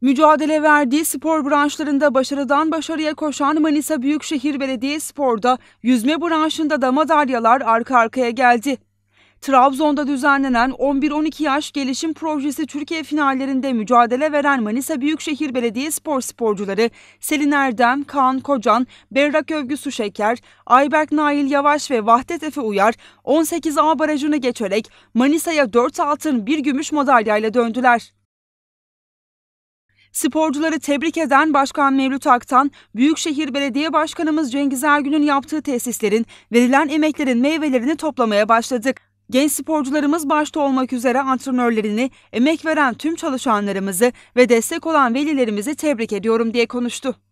Mücadele verdiği spor branşlarında başarıdan başarıya koşan Manisa Büyükşehir Spor'da yüzme branşında da madalyalar arka arkaya geldi. Trabzon'da düzenlenen 11-12 yaş gelişim projesi Türkiye finallerinde mücadele veren Manisa Büyükşehir Spor sporcuları Selin Erdem, Kaan Kocan, Berrak Övgüsü Şeker, Ayberk Nail Yavaş ve Vahdet Efe Uyar 18A barajını geçerek Manisa'ya 4 altın 1 gümüş madalyayla döndüler. Sporcuları tebrik eden Başkan Mevlüt Aktan, Büyükşehir Belediye Başkanımız Cengiz Ergün'ün yaptığı tesislerin verilen emeklerin meyvelerini toplamaya başladık. Genç sporcularımız başta olmak üzere antrenörlerini, emek veren tüm çalışanlarımızı ve destek olan velilerimizi tebrik ediyorum diye konuştu.